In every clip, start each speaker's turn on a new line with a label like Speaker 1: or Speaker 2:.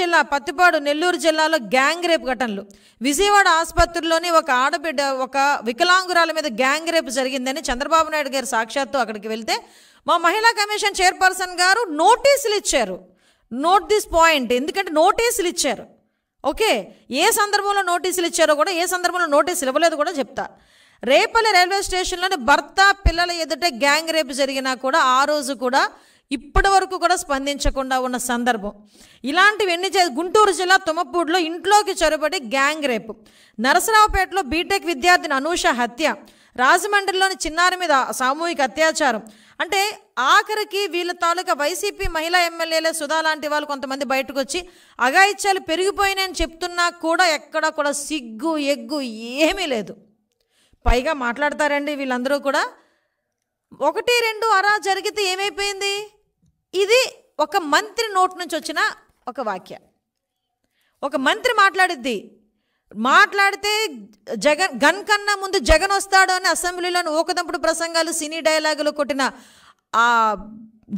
Speaker 1: జిల్లా పత్తిపాడు నెల్లూరు జిల్లాలో gang rape ఘటనలు విజయవాడ ఆసుపత్రిలోని ఒక ఆడబిడ్డ ఒక వికలాంగురాల మీద గ్యాంగ్ రేప్ జరిగిందని చంద్రబాబు నాయుడు గారు సాక్షాత్తు అక్కడికి వెళ్తే మా మహిళా కమిషన్ చైర్పర్సన్ గారు నోటీసులు ఇచ్చారు నోట్ దిస్ పాయింట్ ఎందుకంటే నోటీసులు ఇచ్చారు ఓకే ఏ సందర్భంలో నోటీసులు ఇచ్చారో కూడా ఏ సందర్భంలో నోటీసులు ఇవ్వలేదు కూడా చెప్తా రేపల్లి రైల్వే స్టేషన్లోని భర్త పిల్లల ఎదుట గ్యాంగ్ రేపు జరిగినా కూడా ఆ రోజు కూడా ఇప్పటి వరకు కూడా స్పందించకుండా ఉన్న సందర్భం ఇలాంటివి ఎన్ని చే గుంటూరు జిల్లా తుమ్మపూడిలో ఇంట్లోకి చొరబడి గ్యాంగ్ రేపు నరసరావుపేటలో బీటెక్ విద్యార్థిని అనూష హత్య రాజమండ్రిలోని చిన్నారి మీద సామూహిక అత్యాచారం అంటే ఆఖరికి వీళ్ళ తాలూకా వైసీపీ మహిళా ఎమ్మెల్యేల సుధా లాంటి వాళ్ళు కొంతమంది బయటకు వచ్చి అఘాయిత్యాలు పెరిగిపోయినాయని చెప్తున్నా కూడా ఎక్కడా కూడా సిగ్గు ఎగ్గు ఏమీ లేదు పైగా మాట్లాడతారండి వీళ్ళందరూ కూడా ఒకటి రెండు అరా జరిగితే ఏమైపోయింది ఇది ఒక మంత్రి నోటి నుంచి వచ్చిన ఒక వాక్య ఒక మంత్రి మాట్లాడిద్ది మాట్లాడితే జగన్ గన్ కన్నా ముందు జగన్ వస్తాడు అని అసెంబ్లీలోని ఓకదంపుడు ప్రసంగాలు సినీ డైలాగులు కొట్టిన ఆ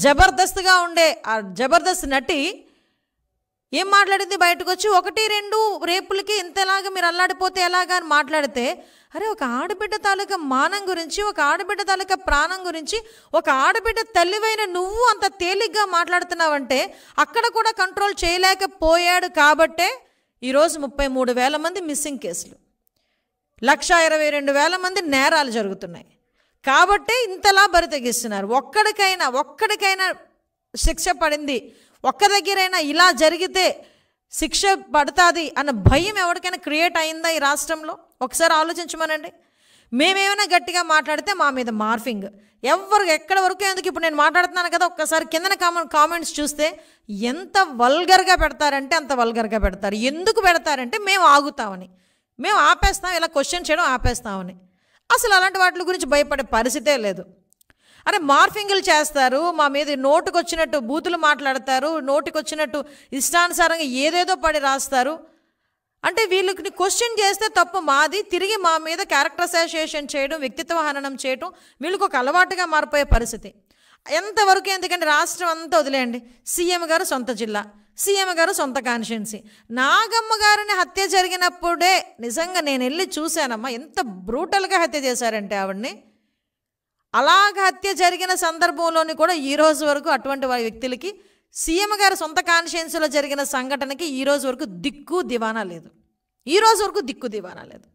Speaker 1: జబర్దస్త్గా ఉండే ఆ జబర్దస్త్ నటి ఏం మాట్లాడింది బయటకు వచ్చి ఒకటి రెండు రేపులకి ఇంతలాగా మీరు అల్లాడిపోతే ఎలాగా అని మాట్లాడితే అరే ఒక ఆడబిడ్డ తాలూకా మానం గురించి ఒక ఆడబిడ్డ తాలూకా ప్రాణం గురించి ఒక ఆడబిడ్డ తల్లివైన నువ్వు అంత తేలిగ్గా మాట్లాడుతున్నావంటే అక్కడ కూడా కంట్రోల్ చేయలేకపోయాడు కాబట్టే ఈరోజు ముప్పై మూడు వేల మంది మిస్సింగ్ కేసులు లక్ష ఇరవై రెండు వేల మంది నేరాలు జరుగుతున్నాయి కాబట్టే ఇంతలా తెగిస్తున్నారు ఒక్కడికైనా ఒక్కడికైనా శిక్ష పడింది ఒక్క దగ్గరైనా ఇలా జరిగితే శిక్ష పడుతుంది అన్న భయం ఎవరికైనా క్రియేట్ అయిందా ఈ రాష్ట్రంలో ఒకసారి ఆలోచించమనండి మేమేమైనా గట్టిగా మాట్లాడితే మా మీద మార్ఫింగ్ ఎవరు ఎక్కడ వరకు ఎందుకు ఇప్పుడు నేను మాట్లాడుతున్నాను కదా ఒక్కసారి కిందన కామెంట్ కామెంట్స్ చూస్తే ఎంత వల్గర్గా పెడతారంటే అంత వల్గర్గా పెడతారు ఎందుకు పెడతారంటే మేము ఆగుతామని మేము ఆపేస్తాం ఇలా క్వశ్చన్ చేయడం ఆపేస్తామని అసలు అలాంటి వాటి గురించి భయపడే పరిస్థితే లేదు అరే మార్ఫింగులు చేస్తారు మా మీద నోటుకు వచ్చినట్టు బూతులు మాట్లాడతారు నోటికి వచ్చినట్టు ఇష్టానుసారంగా ఏదేదో పడి రాస్తారు అంటే వీళ్ళకి క్వశ్చన్ చేస్తే తప్పు మాది తిరిగి మా మీద క్యారెక్టర్ అసోసియేషన్ చేయడం వ్యక్తిత్వ హననం చేయడం వీళ్ళకి ఒక అలవాటుగా మారిపోయే పరిస్థితి ఎంతవరకు ఎందుకంటే రాష్ట్రం అంతా వదిలేయండి సీఎం గారు సొంత జిల్లా సీఎం గారు సొంత కాన్షియన్సీ నాగమ్మ గారిని హత్య జరిగినప్పుడే నిజంగా నేను వెళ్ళి చూశానమ్మా ఎంత బ్రూటల్గా హత్య చేశారంటే ఆవిడ్ని అలాగ హత్య జరిగిన సందర్భంలోని కూడా ఈ రోజు వరకు అటువంటి వ్యక్తులకి సీఎం గారి సొంత కాన్షియన్స్లో జరిగిన సంఘటనకి ఈరోజు వరకు దిక్కు దివానా లేదు ఈరోజు వరకు దిక్కు దివానా లేదు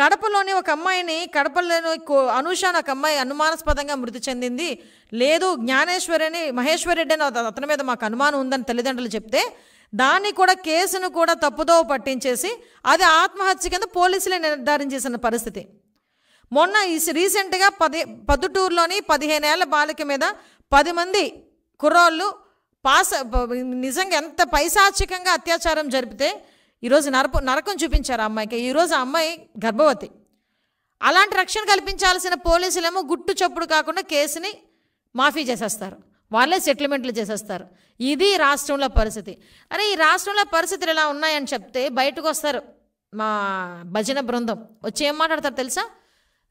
Speaker 1: కడపలోని ఒక అమ్మాయిని కడపలోని అనూష ఒక అమ్మాయి అనుమానాస్పదంగా మృతి చెందింది లేదు జ్ఞానేశ్వరిని రెడ్డి అని అతని మీద మాకు అనుమానం ఉందని తల్లిదండ్రులు చెప్తే దాన్ని కూడా కేసును కూడా తప్పుదోవ పట్టించేసి అది ఆత్మహత్య కింద పోలీసులే నిర్ధారించేసిన పరిస్థితి మొన్న ఈ రీసెంట్గా పది పదుటూరులోని ఏళ్ళ బాలిక మీద పది మంది కుర్రోళ్ళు పాస నిజంగా ఎంత పైశాచికంగా అత్యాచారం జరిపితే ఈరోజు నరపు నరకం చూపించారు అమ్మాయికి ఈరోజు అమ్మాయి గర్భవతి అలాంటి రక్షణ కల్పించాల్సిన పోలీసులేమో గుట్టు చప్పుడు కాకుండా కేసుని మాఫీ చేసేస్తారు వాళ్ళే సెటిల్మెంట్లు చేసేస్తారు ఇది రాష్ట్రంలో పరిస్థితి అరే ఈ రాష్ట్రంలో పరిస్థితులు ఇలా ఉన్నాయని చెప్తే బయటకు వస్తారు మా భజన బృందం వచ్చి ఏం మాట్లాడతారు తెలుసా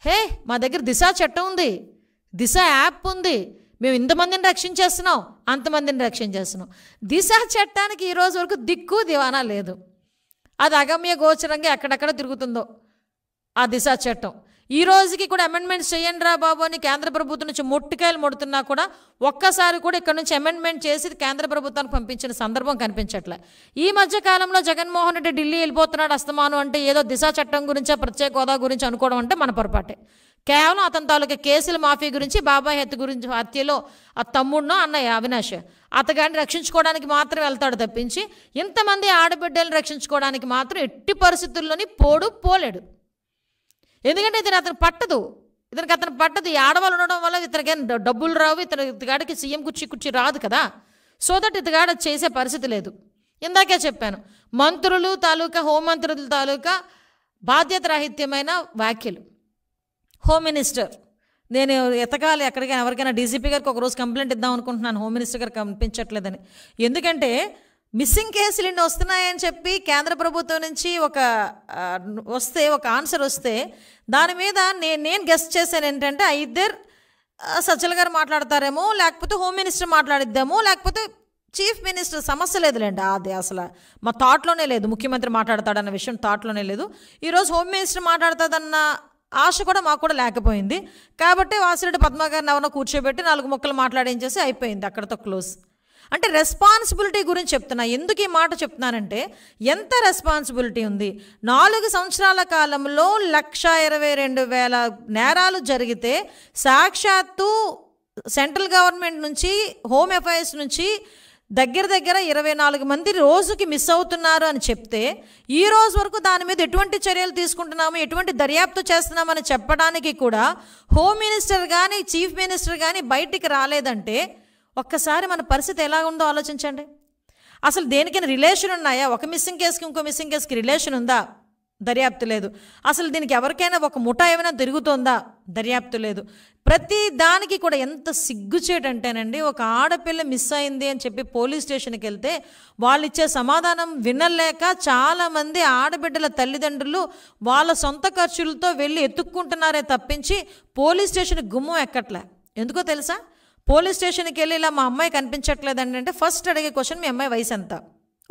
Speaker 1: హే మా దగ్గర దిశ చట్టం ఉంది దిశ యాప్ ఉంది మేము ఇంతమందిని రక్షించేస్తున్నాం అంతమందిని రక్షించేస్తున్నాం దిశ చట్టానికి ఈరోజు వరకు దిక్కు దివానా లేదు అది అగమ్య గోచరంగా ఎక్కడెక్కడ తిరుగుతుందో ఆ దిశ చట్టం ఈ రోజుకి కూడా అమెండ్మెంట్స్ చేయండి రా బాబు అని కేంద్ర ప్రభుత్వం నుంచి మొట్టికాయలు ముడుతున్నా కూడా ఒక్కసారి కూడా ఇక్కడ నుంచి అమెండ్మెంట్ చేసి కేంద్ర ప్రభుత్వానికి పంపించిన సందర్భం కనిపించట్లే ఈ మధ్య కాలంలో జగన్మోహన్ రెడ్డి ఢిల్లీ వెళ్ళిపోతున్నాడు అస్తమానం అంటే ఏదో దిశ చట్టం గురించి ప్రత్యేక హోదా గురించి అనుకోవడం అంటే మన పొరపాటే కేవలం అతని తాలూకా కేసుల మాఫీ గురించి బాబాయ్ హత్య గురించి హత్యలో ఆ తమ్ముడునో అన్నయ్య అవినాష్ అతగాడిని రక్షించుకోవడానికి మాత్రం వెళ్తాడు తప్పించి ఇంతమంది ఆడబిడ్డలను రక్షించుకోవడానికి మాత్రం ఎట్టి పరిస్థితుల్లోని పోడు పోలేడు ఎందుకంటే ఇతను అతను పట్టదు ఇతనికి అతను పట్టదు ఈ ఆడవాళ్ళు ఉండడం వల్ల ఇతనికేం డబ్బులు రావు ఇతను ఇతగాడికి సీఎం కుర్చీ కుర్చీ రాదు కదా సో దట్ ఇతగాడ చేసే పరిస్థితి లేదు ఇందాకే చెప్పాను మంత్రులు తాలూకా హోంమంత్రులు తాలూకా బాధ్యత రాహిత్యమైన వ్యాఖ్యలు హోమ్ మినిస్టర్ నేను ఎతకాలి ఎక్కడికైనా ఎవరికైనా డీసీపీ గారికి ఒకరోజు కంప్లైంట్ ఇద్దాం అనుకుంటున్నాను హోమ్ మినిస్టర్ గారు కనిపించట్లేదని ఎందుకంటే మిస్సింగ్ కేసులు ఎన్ని వస్తున్నాయని చెప్పి కేంద్ర ప్రభుత్వం నుంచి ఒక వస్తే ఒక ఆన్సర్ వస్తే దాని మీద నేను నేను గెస్ట్ చేశాను ఏంటంటే ఇద్దరు సజ్జల గారు మాట్లాడతారేమో లేకపోతే హోమ్ మినిస్టర్ మాట్లాడిద్దాము లేకపోతే చీఫ్ మినిస్టర్ సమస్య లేదులేండి అది అసలు మా థాట్లోనే లేదు ముఖ్యమంత్రి మాట్లాడతాడన్న విషయం థాట్లోనే లేదు ఈరోజు హోమ్ మినిస్టర్ మాట్లాడుతుందన్న ఆశ కూడా మాకు కూడా లేకపోయింది కాబట్టి వాసిరెడ్డి పద్మ గారిని కూర్చోబెట్టి నాలుగు మొక్కలు మాట్లాడించేసి అయిపోయింది అక్కడతో క్లోజ్ అంటే రెస్పాన్సిబిలిటీ గురించి చెప్తున్నా ఎందుకు ఈ మాట చెప్తున్నానంటే ఎంత రెస్పాన్సిబిలిటీ ఉంది నాలుగు సంవత్సరాల కాలంలో లక్ష ఇరవై రెండు వేల నేరాలు జరిగితే సాక్షాత్తు సెంట్రల్ గవర్నమెంట్ నుంచి హోమ్ అఫైర్స్ నుంచి దగ్గర దగ్గర ఇరవై నాలుగు మంది రోజుకి మిస్ అవుతున్నారు అని చెప్తే ఈ రోజు వరకు దాని మీద ఎటువంటి చర్యలు తీసుకుంటున్నాము ఎటువంటి దర్యాప్తు చేస్తున్నామని చెప్పడానికి కూడా హోమ్ మినిస్టర్ కానీ చీఫ్ మినిస్టర్ కానీ బయటికి రాలేదంటే ఒక్కసారి మన పరిస్థితి ఎలా ఉందో ఆలోచించండి అసలు దేనికైనా రిలేషన్ ఉన్నాయా ఒక మిస్సింగ్ కేసుకి ఇంకో మిస్సింగ్ కేసుకి రిలేషన్ ఉందా దర్యాప్తు లేదు అసలు దీనికి ఎవరికైనా ఒక ముఠా ఏమైనా తిరుగుతుందా దర్యాప్తు లేదు ప్రతి దానికి కూడా ఎంత సిగ్గుచేటంటేనండి ఒక ఆడపిల్ల మిస్ అయింది అని చెప్పి పోలీస్ స్టేషన్కి వెళ్తే వాళ్ళు ఇచ్చే సమాధానం వినలేక చాలామంది ఆడబిడ్డల తల్లిదండ్రులు వాళ్ళ సొంత ఖర్చులతో వెళ్ళి ఎత్తుక్కుంటున్నారే తప్పించి పోలీస్ స్టేషన్ గుమ్మం ఎక్కట్లే ఎందుకో తెలుసా పోలీస్ స్టేషన్కి వెళ్ళి ఇలా మా అమ్మాయి కనిపించట్లేదండి అంటే ఫస్ట్ అడిగే క్వశ్చన్ మీ అమ్మాయి వయసు ఎంత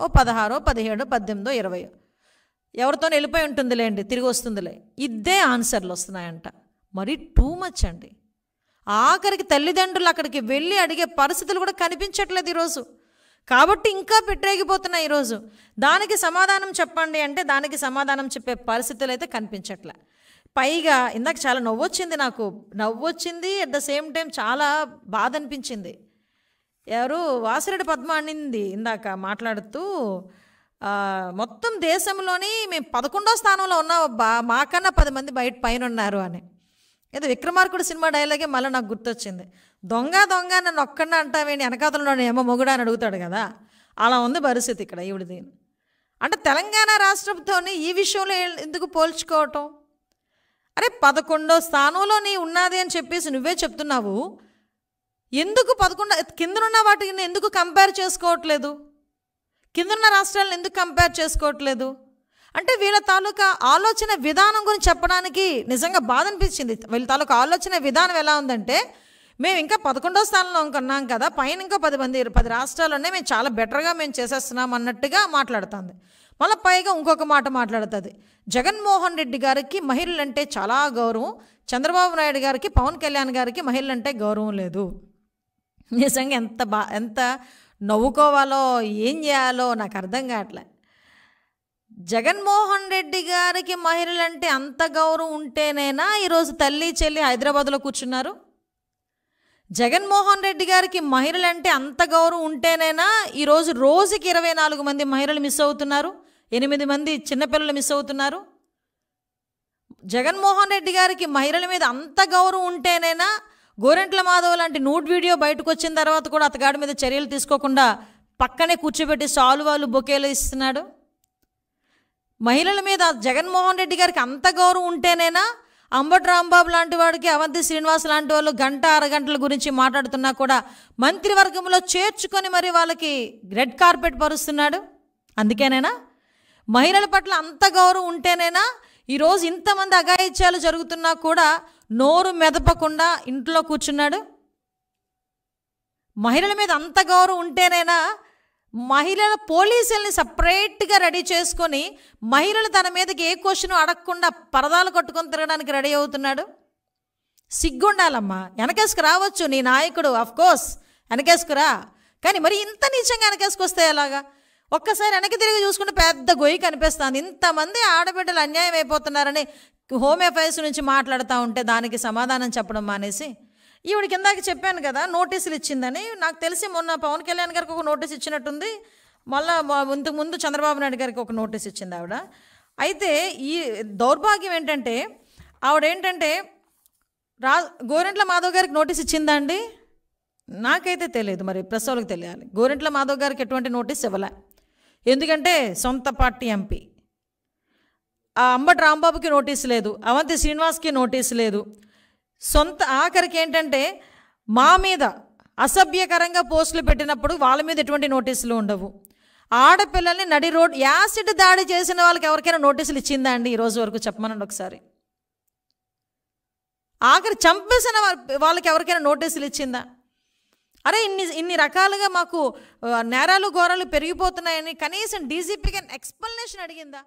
Speaker 1: ఓ పదహారో పదిహేడు పద్దెనిమిదో ఇరవై ఎవరితోనే వెళ్ళిపోయి ఉంటుందిలే అండి తిరిగి వస్తుందిలే ఇద్దే ఆన్సర్లు వస్తున్నాయంట మరి టూ మచ్ అండి ఆఖరికి తల్లిదండ్రులు అక్కడికి వెళ్ళి అడిగే పరిస్థితులు కూడా కనిపించట్లేదు ఈరోజు కాబట్టి ఇంకా పెట్టేగిపోతున్నాయి ఈరోజు దానికి సమాధానం చెప్పండి అంటే దానికి సమాధానం చెప్పే పరిస్థితులు అయితే కనిపించట్లే పైగా ఇందాక చాలా నవ్వొచ్చింది నాకు నవ్వొచ్చింది అట్ ద సేమ్ టైం చాలా బాధ అనిపించింది ఎవరు వాసిరెడ్డి పద్మ అనింది ఇందాక మాట్లాడుతూ మొత్తం దేశంలోని మేము పదకొండో స్థానంలో బా మాకన్నా పది మంది బయట పైన ఉన్నారు అని ఏదో విక్రమార్కుడు సినిమా డైలాగే మళ్ళీ నాకు గుర్తొచ్చింది దొంగ దొంగ నన్ను ఒక్కడిని అంటావేంటి వెనకాతలో ఏమో మొగుడా అని అడుగుతాడు కదా అలా ఉంది పరిస్థితి ఇక్కడ ఈవిడది అంటే తెలంగాణ రాష్ట్రంతో ఈ విషయంలో ఎందుకు పోల్చుకోవటం అరే పదకొండో స్థానంలో నీ ఉన్నది అని చెప్పేసి నువ్వే చెప్తున్నావు ఎందుకు పదకొండు కిందనున్న వాటిని ఎందుకు కంపేర్ చేసుకోవట్లేదు కిందనున్న రాష్ట్రాలను ఎందుకు కంపేర్ చేసుకోవట్లేదు అంటే వీళ్ళ తాలూకా ఆలోచన విధానం గురించి చెప్పడానికి నిజంగా బాధ అనిపించింది వీళ్ళ తాలూకా ఆలోచన విధానం ఎలా ఉందంటే మేము ఇంకా పదకొండో స్థానంలో ఉన్నాం కదా పైన ఇంకా పది మంది పది ఉన్నాయి మేము చాలా బెటర్గా మేము చేసేస్తున్నాం అన్నట్టుగా మాట్లాడుతుంది మళ్ళీ పైగా ఇంకొక మాట మాట్లాడుతుంది జగన్మోహన్ రెడ్డి గారికి మహిళలంటే చాలా గౌరవం చంద్రబాబు నాయుడు గారికి పవన్ కళ్యాణ్ గారికి మహిళలంటే గౌరవం లేదు నిజంగా ఎంత బా ఎంత నవ్వుకోవాలో ఏం చేయాలో నాకు అర్థం కావట్లే జగన్మోహన్ రెడ్డి గారికి మహిళలంటే అంత గౌరవం ఉంటేనేనా ఈరోజు తల్లి చెల్లి హైదరాబాద్లో కూర్చున్నారు జగన్మోహన్ రెడ్డి గారికి మహిళలంటే అంత గౌరవం ఉంటేనేనా ఈరోజు రోజుకి ఇరవై నాలుగు మంది మహిళలు మిస్ అవుతున్నారు ఎనిమిది మంది చిన్నపిల్లలు మిస్ అవుతున్నారు జగన్మోహన్ రెడ్డి గారికి మహిళల మీద అంత గౌరవం ఉంటేనైనా గోరెంట్ల మాధవ్ లాంటి నూట్ వీడియో బయటకు వచ్చిన తర్వాత కూడా అతగాడి మీద చర్యలు తీసుకోకుండా పక్కనే కూర్చోబెట్టి సాలువాలు బొకేలు ఇస్తున్నాడు మహిళల మీద జగన్మోహన్ రెడ్డి గారికి అంత గౌరవం ఉంటేనైనా అంబటి రాంబాబు లాంటి వాడికి అవంతి శ్రీనివాస్ లాంటి వాళ్ళు గంట అరగంటల గురించి మాట్లాడుతున్నా కూడా మంత్రివర్గంలో చేర్చుకొని మరి వాళ్ళకి రెడ్ కార్పెట్ పరుస్తున్నాడు అందుకేనేనా మహిళల పట్ల అంత గౌరవం ఉంటేనేనా ఈరోజు ఇంతమంది అఘాయిత్యాలు జరుగుతున్నా కూడా నోరు మెదపకుండా ఇంట్లో కూర్చున్నాడు మహిళల మీద అంత గౌరవం ఉంటేనైనా మహిళల పోలీసుల్ని సపరేట్గా రెడీ చేసుకొని మహిళలు తన మీదకి ఏ క్వశ్చన్ అడగకుండా పరదాలు కట్టుకొని తిరగడానికి రెడీ అవుతున్నాడు సిగ్గుండాలమ్మా వెనకేసుకు రావచ్చు నీ నాయకుడు అఫ్కోర్స్ వెనకేసుకురా కానీ మరి ఇంత నీచంగా వెనకేసుకొస్తే ఎలాగా ఒక్కసారి వెనక్కి తిరిగి చూసుకుంటే పెద్ద గొయ్యి కనిపిస్తుంది ఇంతమంది ఆడబిడ్డలు అన్యాయం అయిపోతున్నారని హోమ్ అఫైర్స్ నుంచి మాట్లాడుతూ ఉంటే దానికి సమాధానం చెప్పడం మానేసి ఈవిడ కిందాకి చెప్పాను కదా నోటీసులు ఇచ్చిందని నాకు తెలిసి మొన్న పవన్ కళ్యాణ్ గారికి ఒక నోటీస్ ఇచ్చినట్టుంది మళ్ళీ ఇంతకు ముందు చంద్రబాబు నాయుడు గారికి ఒక నోటీస్ ఇచ్చింది ఆవిడ అయితే ఈ దౌర్భాగ్యం ఏంటంటే ఆవిడ ఏంటంటే రా గోరెంట్ల మాధవ్ గారికి నోటీస్ ఇచ్చిందా అండి నాకైతే తెలియదు మరి ప్రసవులకు తెలియాలి గోరెంట్ల మాధవ్ గారికి ఎటువంటి నోటీస్ ఇవ్వలే ఎందుకంటే సొంత పార్టీ ఎంపీ ఆ అంబటి రాంబాబుకి నోటీస్ లేదు అవంతి శ్రీనివాస్కి నోటీస్ లేదు సొంత ఆఖరికి ఏంటంటే మా మీద అసభ్యకరంగా పోస్టులు పెట్టినప్పుడు వాళ్ళ మీద ఎటువంటి నోటీసులు ఉండవు ఆడపిల్లల్ని నడి రోడ్ యాసిడ్ దాడి చేసిన వాళ్ళకి ఎవరికైనా నోటీసులు ఇచ్చిందా అండి ఈరోజు వరకు చెప్పమనండి ఒకసారి ఆఖరి చంపేసిన వాళ్ళకి ఎవరికైనా నోటీసులు ఇచ్చిందా అరే ఇన్ని ఇన్ని రకాలుగా మాకు నేరాలు ఘోరాలు పెరిగిపోతున్నాయని కనీసం డీజీపీకి ఎక్స్ప్లెనేషన్ అడిగిందా